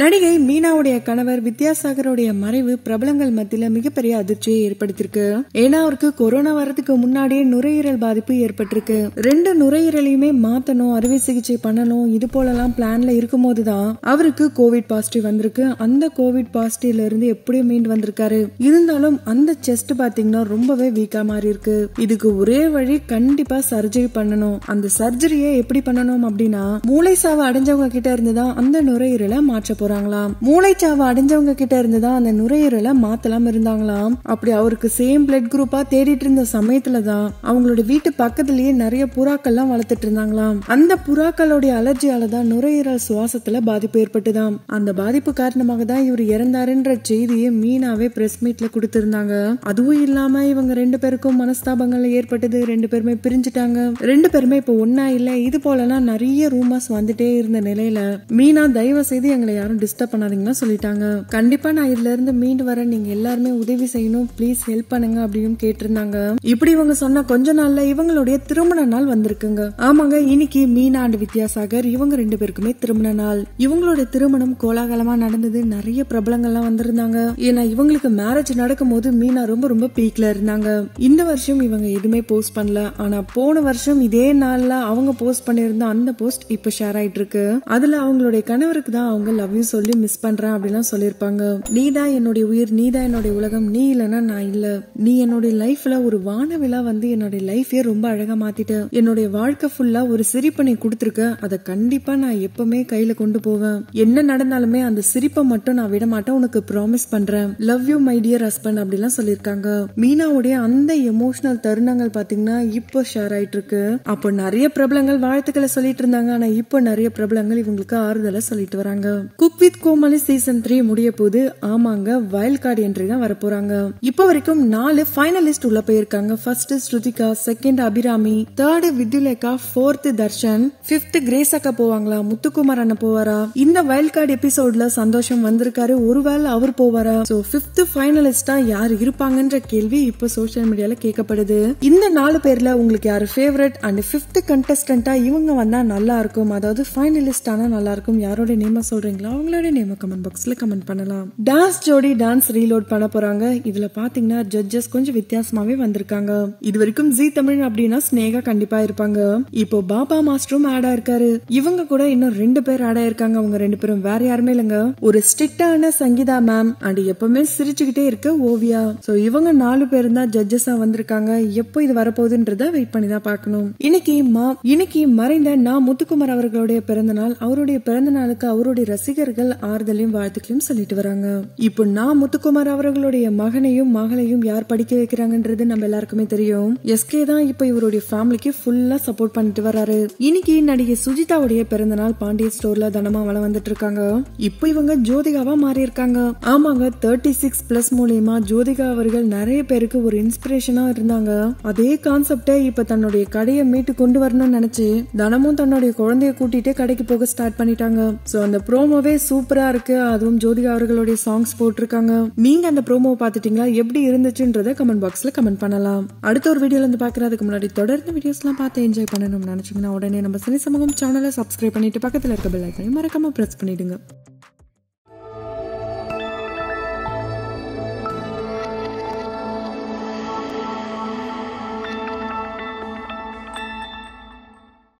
நடிகை மீனாவுடைய கணவர் வித்யாசாகருடைய மறைவு பிரபலங்கள் மத்தியில மிகப்பெரிய அதிர்ச்சியை ஏற்படுத்திருக்கு ஏன்னா அவருக்கு கொரோனா வரதுக்கு முன்னாடியே நுரையீரல் பாதிப்பு ஏற்பட்டிருக்கு ரெண்டு நுரையீரலையுமே மாத்தணும் அறுவை சிகிச்சை பண்ணணும் இது போலலாம் பிளான்ல இருக்கும் போதுதான் அவருக்கு கோவிட் பாசிட்டிவ் வந்திருக்கு அந்த கோவிட் பாசிட்டிவ்ல இருந்து எப்படியும் மீண்டு வந்திருக்காரு இருந்தாலும் அந்த செஸ்ட் பாத்தீங்கன்னா ரொம்பவே வீக்கா மாறி இருக்கு இதுக்கு ஒரே வழி கண்டிப்பா சர்ஜரி பண்ணணும் அந்த சர்ஜரியை எப்படி பண்ணணும் அப்படின்னா மூளை சாவை அடைஞ்சவங்க கிட்ட இருந்து தான் அந்த நுரையீரலை மாற்ற போறாங்களாம் மூளைச்சாவை அடைஞ்சவங்க கிட்ட இருந்து தான் அந்த நுரையீரலை மாத்தலாம இருந்தாங்களாம் அப்படி அவருக்கு சேம் பிளட் குரூப்பா தேடிட்டு இருந்த சமயத்துல தான் அவங்களோட வீட்டு பக்கத்துலயே நிறைய புறாக்கள்லாம் வளர்த்துட்டு இருந்தாங்களாம் அந்த புறாக்களுடைய அலர்ஜியால தான் நுரையீரல் சுவாசத்துல பாதிப்பு ஏற்பட்டுதாம் அந்த பாதிப்பு காரணமாக தான் இவர் இறந்தாருன்ற செய்தியை மீனாவே பிரஸ் மீட்ல கொடுத்திருந்தாங்க அதுவும் இல்லாம இவங்க ரெண்டு பேருக்கும் மனஸ்தாபங்கள் ஏற்பட்டது ரெண்டு பேருமே பிரிஞ்சுட்டாங்க ரெண்டு பேருமே இப்போ ஒன்னா இல்ல இது போலலாம் நிறைய ரூமர்ஸ் வந்துட்டே இருந்த நிலையில மீனா தயவு செய்து எங்களை யாரும் யாரும் டிஸ்டர்ப் பண்ணாதீங்கன்னா சொல்லிட்டாங்க கண்டிப்பா நான் இதுல இருந்து மீண்டு வர நீங்க எல்லாருமே உதவி செய்யணும் ப்ளீஸ் ஹெல்ப் பண்ணுங்க அப்படின்னு கேட்டிருந்தாங்க இப்படி இவங்க சொன்ன கொஞ்ச நாள்ல இவங்களுடைய திருமண நாள் வந்திருக்குங்க ஆமாங்க இன்னைக்கு மீனாண்டு வித்யாசாகர் இவங்க ரெண்டு பேருக்குமே திருமண நாள் இவங்களோட திருமணம் கோலாகலமா நடந்தது நிறைய பிரபலங்கள்லாம் வந்திருந்தாங்க ஏன்னா இவங்களுக்கு மேரேஜ் நடக்கும் போது மீனா ரொம்ப ரொம்ப பீக்ல இருந்தாங்க இந்த வருஷம் இவங்க எதுவுமே போஸ்ட் பண்ணல ஆனா போன வருஷம் இதே நாள்ல அவங்க போஸ்ட் பண்ணிருந்த அந்த போஸ்ட் இப்ப ஷேர் ஆயிட்டு இருக்கு அதுல அவங்களுடைய கணவருக்கு தான் அவங்க லவ் அப்படின்னு சொல்லி மிஸ் பண்றேன் அப்படிலாம் சொல்லியிருப்பாங்க நீ தான் என்னுடைய உயிர் நீ தான் என்னுடைய உலகம் நீ இல்லைன்னா நான் இல்ல நீ என்னுடைய லைஃப்ல ஒரு வானவிழா வந்து என்னுடைய லைஃபே ரொம்ப அழகா மாத்திட்டு என்னுடைய வாழ்க்கை ஃபுல்லா ஒரு சிரிப்பு நீ கொடுத்துருக்க அதை கண்டிப்பா நான் எப்பவுமே கையில கொண்டு போவேன் என்ன நடந்தாலுமே அந்த சிரிப்பை மட்டும் நான் விடமாட்டேன் உனக்கு ப்ராமிஸ் பண்றேன் love you my dear husband அப்படிலாம் சொல்லியிருக்காங்க மீனாவுடைய அந்த எமோஷனல் தருணங்கள் பாத்தீங்கன்னா இப்போ ஷேர் ஆயிட்டு இருக்கு அப்போ நிறைய பிரபலங்கள் வாழ்த்துக்களை சொல்லிட்டு இருந்தாங்க ஆனா இப்போ நிறைய பிரபலங்கள் இவங்களுக்கு ஆறுதலை சொல்லிட்டு வராங்க cook with Comali season three முடிய போது ஆமாங்க வைல்ட் கார்டு என்ட்ரி தான் வரப்போறாங்க இப்போ வரைக்கும் நாலு ஃபைனலிஸ்ட் உள்ள போயிருக்காங்க first Shrutika second Abirami third Vidyulekha fourth Darshan fifth Grace அக்கா போவாங்களா முத்துக்குமார் அண்ணன் போவாரா இந்த வைல்ட் கார்டு எபிசோட்ல சந்தோஷம் வந்திருக்காரு ஒருவேளை அவர் போவாரா சோ பிப்த் பைனலிஸ்டா யார் இருப்பாங்கன்ற கேள்வி இப்போ சோசியல் மீடியால கேட்கப்படுது இந்த நாலு பேர்ல உங்களுக்கு யாரு ஃபேவரட் அண்ட் பிப்த் கண்டஸ்டன்டா இவங்க வந்தா நல்லா இருக்கும் அதாவது ஆனா நல்லா இருக்கும் யாரோட நேம சொல்றீங்களா அவங்களோட நேம கமெண்ட் பாக்ஸ்ல கமெண்ட் பண்ணலாம் டான்ஸ் ஜோடி டான்ஸ் ரீலோட் பண்ண போறாங்க இதுல பாத்தீங்கன்னா ஜட்ஜஸ் கொஞ்சம் வித்தியாசமாவே வந்திருக்காங்க இது வரைக்கும் ஜி தமிழ் அப்படின்னா ஸ்னேகா கண்டிப்பா இருப்பாங்க இப்போ பாபா மாஸ்டரும் ஆட் ஆயிருக்காரு இவங்க கூட இன்னும் ரெண்டு பேர் ஆட் ஆயிருக்காங்க அவங்க ரெண்டு பேரும் வேற யாருமே இல்லங்க ஒரு ஸ்ட்ரிக்டான சங்கீதா மேம் அண்ட் எப்பவுமே சிரிச்சுக்கிட்டே இருக்க ஓவியா சோ இவங்க நாலு பேர் தான் ஜட்ஜஸாக வந்திருக்காங்க எப்போ இது வரப்போகுதுன்றத வெயிட் பண்ணி தான் பாக்கணும் இன்னைக்கு மா இன்னைக்கு மறைந்த நான் முத்துக்குமார் அவர்களுடைய பிறந்த நாள் அவருடைய பிறந்த நாளுக்கு அவருடைய ரசிகர் ரசிகர்கள் ஆறுதலையும் வாழ்த்துக்களையும் சொல்லிட்டு வராங்க இப்போ நான் முத்துக்குமார் அவர்களுடைய மகனையும் மகளையும் யார் படிக்க வைக்கிறாங்கன்றது நம்ம எல்லாருக்குமே தெரியும் எஸ்கே தான் இப்போ இவருடைய ஃபேமிலிக்கு ஃபுல்லா சப்போர்ட் பண்ணிட்டு வராரு இன்னைக்கு நடிகை சுஜிதாவுடைய பிறந்த நாள் பாண்டிய ஸ்டோர்ல தனமா வள வந்துட்டு இருக்காங்க இப்போ இவங்க ஜோதிகாவா மாறி இருக்காங்க ஆமாங்க தேர்ட்டி சிக்ஸ் பிளஸ் மூலியமா ஜோதிகா அவர்கள் நிறைய பேருக்கு ஒரு இன்ஸ்பிரேஷனா இருந்தாங்க அதே கான்செப்டே இப்ப தன்னுடைய கடையை மீட்டு கொண்டு வரணும்னு நினைச்சு தனமும் தன்னுடைய குழந்தைய கூட்டிட்டு கடைக்கு போக ஸ்டார்ட் பண்ணிட்டாங்க சோ அந்த ப்ரோமோவே ரொம்பவே சூப்பரா இருக்கு அதுவும் ஜோதிகா அவர்களுடைய சாங்ஸ் போட்டிருக்காங்க நீங்க அந்த ப்ரோமோ பாத்துட்டீங்களா எப்படி இருந்துச்சுன்றத கமெண்ட் பாக்ஸ்ல கமெண்ட் பண்ணலாம் அடுத்த ஒரு வீடியோல இருந்து பாக்குறதுக்கு முன்னாடி தொடர்ந்து வீடியோஸ்லாம் பார்த்து என்ஜாய் பண்ணணும்னு நினைச்சீங்கன்னா உடனே நம்ம சினி சமூகம் சேனலை சப்ஸ்கிரைப் பண்ணிட்டு பக்கத்தில் இருக்க பெல் மறக்காம ப்ரெஸ் பண்ணிடுங்க